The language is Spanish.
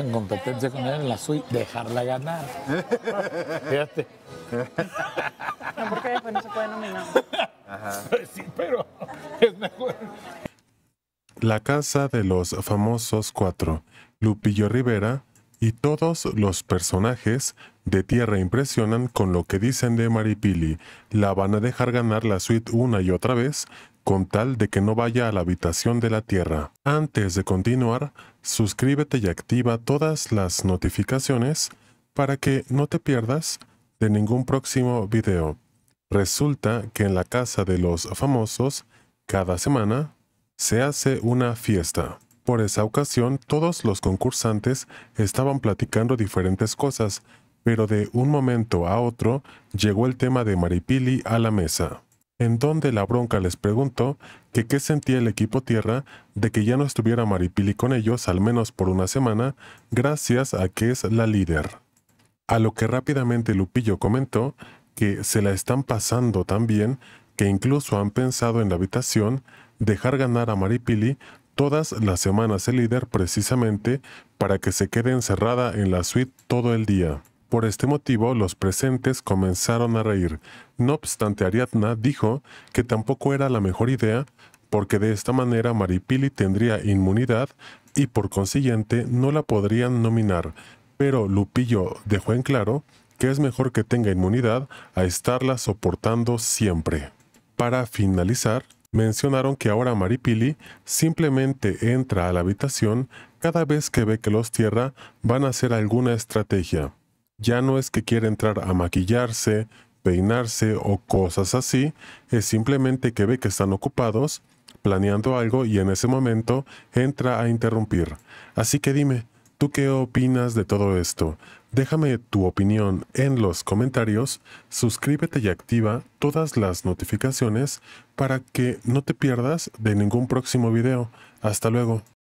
en competencia con él en la suite, dejarla ganar. Fíjate. No, porque después no se puede nominar. Ajá. Pues sí, pero es mejor. La casa de los famosos cuatro, Lupillo Rivera y todos los personajes de tierra impresionan con lo que dicen de Maripili. La van a dejar ganar la suite una y otra vez, con tal de que no vaya a la habitación de la tierra. Antes de continuar, suscríbete y activa todas las notificaciones para que no te pierdas de ningún próximo video. Resulta que en la casa de los famosos, cada semana, se hace una fiesta. Por esa ocasión, todos los concursantes estaban platicando diferentes cosas, pero de un momento a otro llegó el tema de Maripili a la mesa, en donde la bronca les preguntó que qué sentía el equipo tierra de que ya no estuviera Maripili con ellos al menos por una semana, gracias a que es la líder. A lo que rápidamente Lupillo comentó que se la están pasando tan bien que incluso han pensado en la habitación dejar ganar a Maripili todas las semanas el líder precisamente para que se quede encerrada en la suite todo el día. Por este motivo los presentes comenzaron a reír. No obstante, Ariadna dijo que tampoco era la mejor idea, porque de esta manera Maripili tendría inmunidad y por consiguiente no la podrían nominar. Pero Lupillo dejó en claro que es mejor que tenga inmunidad a estarla soportando siempre. Para finalizar, mencionaron que ahora Maripili simplemente entra a la habitación cada vez que ve que los tierra van a hacer alguna estrategia. Ya no es que quiera entrar a maquillarse, peinarse o cosas así, es simplemente que ve que están ocupados, planeando algo y en ese momento entra a interrumpir. Así que dime, ¿tú qué opinas de todo esto? Déjame tu opinión en los comentarios, suscríbete y activa todas las notificaciones para que no te pierdas de ningún próximo video. Hasta luego.